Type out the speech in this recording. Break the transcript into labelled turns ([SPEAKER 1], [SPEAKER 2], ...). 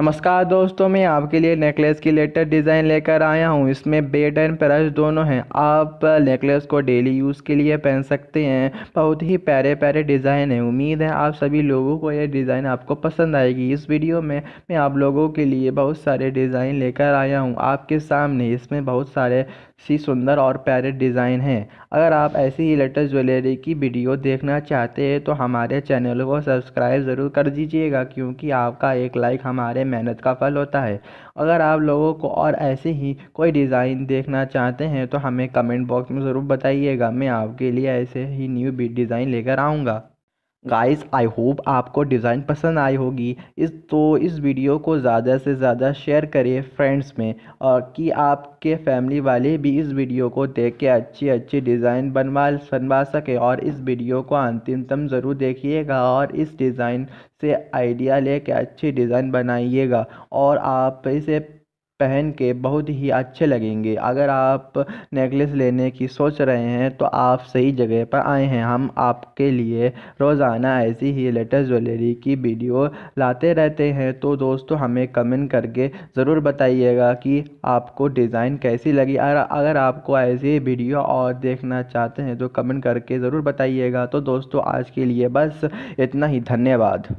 [SPEAKER 1] नमस्कार दोस्तों मैं आपके लिए नेकलेस की लेटेस्ट डिज़ाइन लेकर आया हूँ इसमें बेड एंड प्रश दोनों हैं आप नेकलेस को डेली यूज़ के लिए पहन सकते हैं बहुत ही प्यारे प्यारे डिज़ाइन हैं उम्मीद है आप सभी लोगों को यह डिज़ाइन आपको पसंद आएगी इस वीडियो में मैं आप लोगों के लिए बहुत सारे डिज़ाइन लेकर आया हूँ आपके सामने इसमें बहुत सारे सी सुंदर और प्यारे डिज़ाइन हैं अगर आप ऐसी ही लेटेस्ट ज्वेलरी की वीडियो देखना चाहते हैं तो हमारे चैनल को सब्सक्राइब ज़रूर कर दीजिएगा क्योंकि आपका एक लाइक हमारे मेहनत का फल होता है अगर आप लोगों को और ऐसे ही कोई डिज़ाइन देखना चाहते हैं तो हमें कमेंट बॉक्स में ज़रूर बताइएगा मैं आपके लिए ऐसे ही न्यू डिज़ाइन लेकर आऊँगा गाइस आई होप आपको डिज़ाइन पसंद आई होगी इस तो इस वीडियो को ज़्यादा से ज़्यादा शेयर करिए फ्रेंड्स में और कि आपके फैमिली वाले भी इस वीडियो को देख के अच्छी अच्छी डिज़ाइन बनवा बनवा सके और इस वीडियो को अंतिम तम ज़रूर देखिएगा और इस डिज़ाइन से आइडिया लेके अच्छी डिज़ाइन बनाइएगा और आप इसे पहन के बहुत ही अच्छे लगेंगे अगर आप नेकलेस लेने की सोच रहे हैं तो आप सही जगह पर आए हैं हम आपके लिए रोज़ाना ऐसी ही लेटेस्ट ज्वेलरी की वीडियो लाते रहते हैं तो दोस्तों हमें कमेंट करके ज़रूर बताइएगा कि आपको डिज़ाइन कैसी लगी और अगर आपको ऐसी वीडियो और देखना चाहते हैं तो कमेंट करके ज़रूर बताइएगा तो दोस्तों आज के लिए बस इतना ही धन्यवाद